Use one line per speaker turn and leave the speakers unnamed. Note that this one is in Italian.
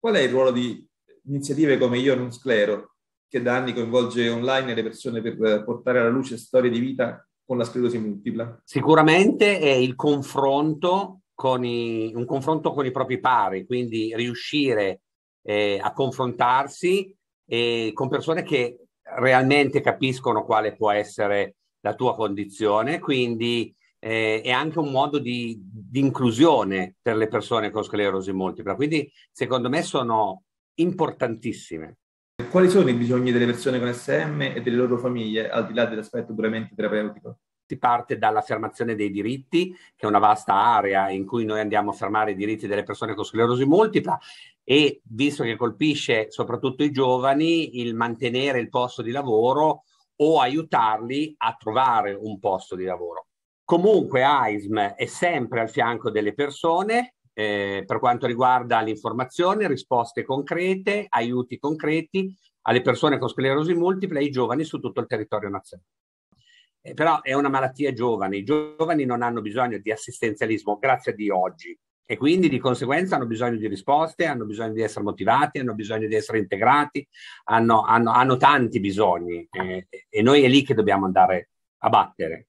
Qual è il ruolo di iniziative come Io non sclero, che da anni coinvolge online le persone per portare alla luce storie di vita con la sclerosi multipla?
Sicuramente è il confronto con i, un confronto con i propri pari, quindi riuscire eh, a confrontarsi eh, con persone che realmente capiscono quale può essere la tua condizione, quindi eh, è anche un modo di, di, inclusione per le persone con sclerosi multipla. Quindi, secondo me, sono importantissime.
Quali sono i bisogni delle persone con SM e delle loro famiglie, al di là dell'aspetto puramente terapeutico?
Si parte dall'affermazione dei diritti, che è una vasta area in cui noi andiamo a affermare i diritti delle persone con sclerosi multipla e visto che colpisce soprattutto i giovani, il mantenere il posto di lavoro o aiutarli a trovare un posto di lavoro. Comunque AISM è sempre al fianco delle persone eh, per quanto riguarda l'informazione, risposte concrete, aiuti concreti alle persone con sclerosi multipla e ai giovani su tutto il territorio nazionale. Eh, però è una malattia giovane, i giovani non hanno bisogno di assistenzialismo, grazie a Dio oggi, e quindi di conseguenza hanno bisogno di risposte, hanno bisogno di essere motivati, hanno bisogno di essere integrati, hanno, hanno, hanno tanti bisogni eh, e noi è lì che dobbiamo andare a battere.